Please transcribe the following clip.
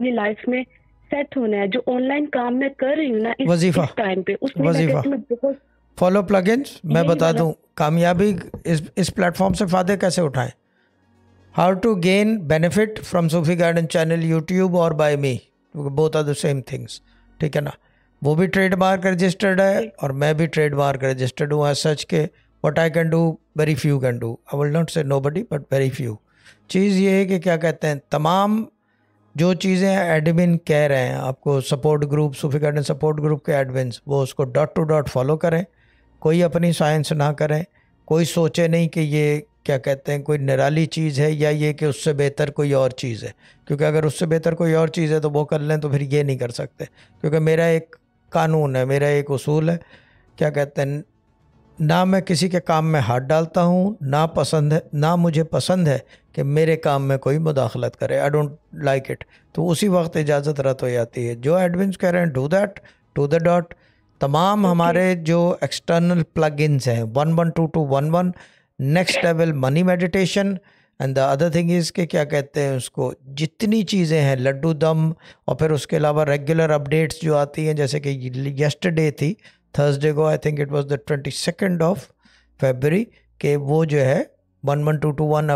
अपनी लाइफ में सेट होना है जो ऑनलाइन काम मैं कर रही हूँ ना इस, वजीफा टाइम पे उस वजीफा बहुत फॉलो प्लगइन्स मैं बता दूं कामयाबी इस इस प्लेटफॉर्म से फायदे कैसे उठाएं how to gain benefit from Sufi Garden channel YouTube और by me both are the same things ठीक है ना वो भी ट्रेडमार्क रजिस्टर्ड है और मैं भी ट्रेडमार्क रजिस्टर्ड हूँ एज सच के what I can do very few can do I will not say nobody but very few चीज़ ये है कि क्या कहते हैं तमाम जो चीज़ें एडमिन कह रहे हैं आपको support group Sufi Garden support group के एडमिन वो उसको डॉट टू डॉट फॉलो करें कोई अपनी साइंस ना करें कोई सोचे नहीं कि ये क्या कहते हैं कोई निराली चीज़ है या ये कि उससे बेहतर कोई और चीज़ है क्योंकि अगर उससे बेहतर कोई और चीज़ है तो वो कर लें तो फिर ये नहीं कर सकते क्योंकि मेरा एक कानून है मेरा एक उसूल है क्या कहते हैं ना मैं किसी के काम में हाथ डालता हूँ ना पसंद है ना मुझे पसंद है कि मेरे काम में कोई मुदाखलत करे आई डोंट लाइक इट तो उसी वक्त इजाज़त रद्द हो जाती है जो एडमिन्स कह रहे हैं do that to the dot तमाम okay. हमारे जो एक्सटर्नल प्लग इन्स हैं one one two two one one next level money meditation and the other thing is के क्या कहते हैं उसको जितनी चीज़ें हैं लड्डू दम और फिर उसके अलावा रेगुलर अपडेट्स जो आती हैं जैसे कि यस्टरडे थी थर्सडे को I think it was the twenty second of February के वो जो है one one two two one